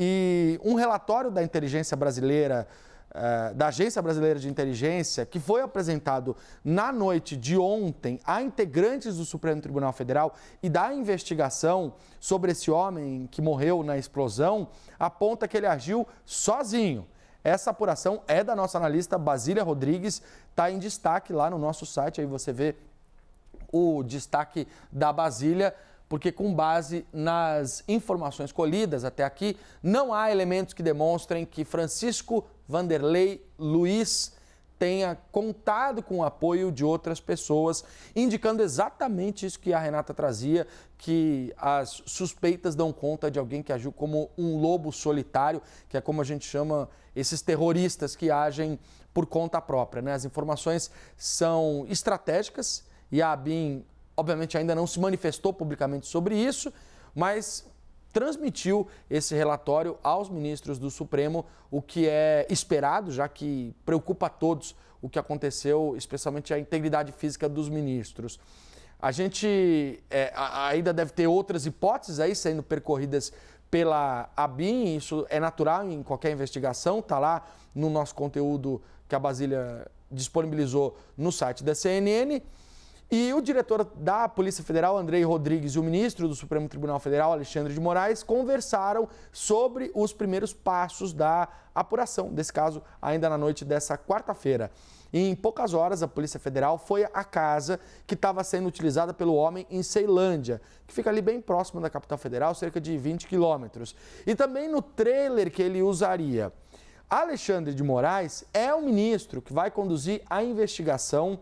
E um relatório da inteligência brasileira, eh, da Agência Brasileira de Inteligência, que foi apresentado na noite de ontem a integrantes do Supremo Tribunal Federal e da investigação sobre esse homem que morreu na explosão, aponta que ele agiu sozinho. Essa apuração é da nossa analista Basília Rodrigues, está em destaque lá no nosso site, aí você vê o destaque da Basília porque, com base nas informações colhidas até aqui, não há elementos que demonstrem que Francisco Vanderlei Luiz tenha contado com o apoio de outras pessoas, indicando exatamente isso que a Renata trazia, que as suspeitas dão conta de alguém que agiu como um lobo solitário, que é como a gente chama esses terroristas que agem por conta própria. Né? As informações são estratégicas e a ABIN obviamente ainda não se manifestou publicamente sobre isso, mas transmitiu esse relatório aos ministros do Supremo, o que é esperado, já que preocupa a todos o que aconteceu, especialmente a integridade física dos ministros. A gente é, ainda deve ter outras hipóteses aí sendo percorridas pela ABIN, isso é natural em qualquer investigação, está lá no nosso conteúdo que a Basília disponibilizou no site da CNN. E o diretor da Polícia Federal, Andrei Rodrigues, e o ministro do Supremo Tribunal Federal, Alexandre de Moraes, conversaram sobre os primeiros passos da apuração desse caso ainda na noite dessa quarta-feira. Em poucas horas, a Polícia Federal foi à casa que estava sendo utilizada pelo homem em Ceilândia, que fica ali bem próximo da capital federal, cerca de 20 quilômetros. E também no trailer que ele usaria. Alexandre de Moraes é o ministro que vai conduzir a investigação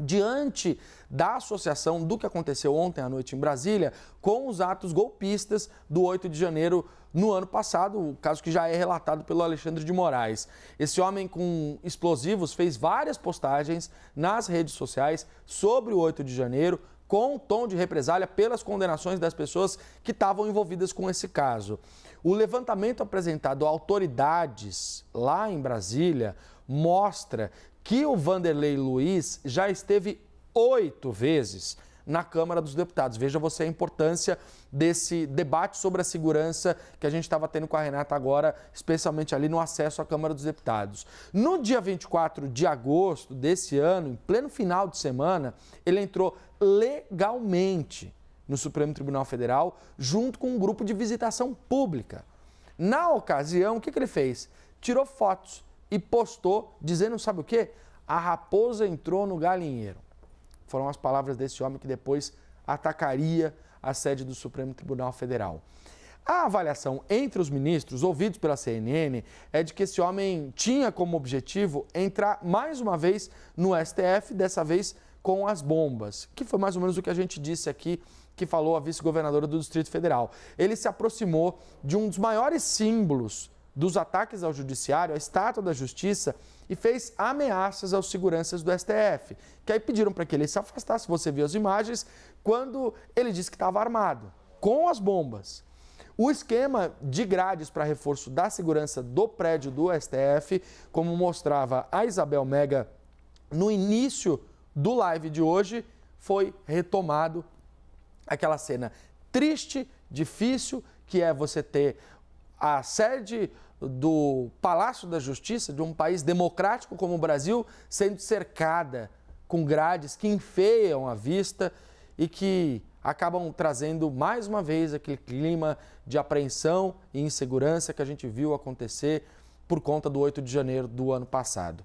diante da associação do que aconteceu ontem à noite em Brasília com os atos golpistas do 8 de janeiro no ano passado, o caso que já é relatado pelo Alexandre de Moraes. Esse homem com explosivos fez várias postagens nas redes sociais sobre o 8 de janeiro, com um tom de represália pelas condenações das pessoas que estavam envolvidas com esse caso. O levantamento apresentado a autoridades lá em Brasília mostra que o Vanderlei Luiz já esteve oito vezes na Câmara dos Deputados. Veja você a importância desse debate sobre a segurança que a gente estava tendo com a Renata agora, especialmente ali no acesso à Câmara dos Deputados. No dia 24 de agosto desse ano, em pleno final de semana, ele entrou legalmente no Supremo Tribunal Federal, junto com um grupo de visitação pública. Na ocasião, o que, que ele fez? Tirou fotos e postou dizendo, sabe o quê? A raposa entrou no galinheiro. Foram as palavras desse homem que depois atacaria a sede do Supremo Tribunal Federal. A avaliação entre os ministros ouvidos pela CNN é de que esse homem tinha como objetivo entrar mais uma vez no STF, dessa vez com as bombas, que foi mais ou menos o que a gente disse aqui, que falou a vice-governadora do Distrito Federal. Ele se aproximou de um dos maiores símbolos dos ataques ao judiciário, à estátua da justiça, e fez ameaças aos seguranças do STF, que aí pediram para que ele se afastasse, você viu as imagens, quando ele disse que estava armado, com as bombas. O esquema de grades para reforço da segurança do prédio do STF, como mostrava a Isabel Mega no início do live de hoje, foi retomado aquela cena triste, difícil, que é você ter a sede do Palácio da Justiça de um país democrático como o Brasil sendo cercada com grades que enfeiam a vista e que acabam trazendo mais uma vez aquele clima de apreensão e insegurança que a gente viu acontecer por conta do 8 de janeiro do ano passado.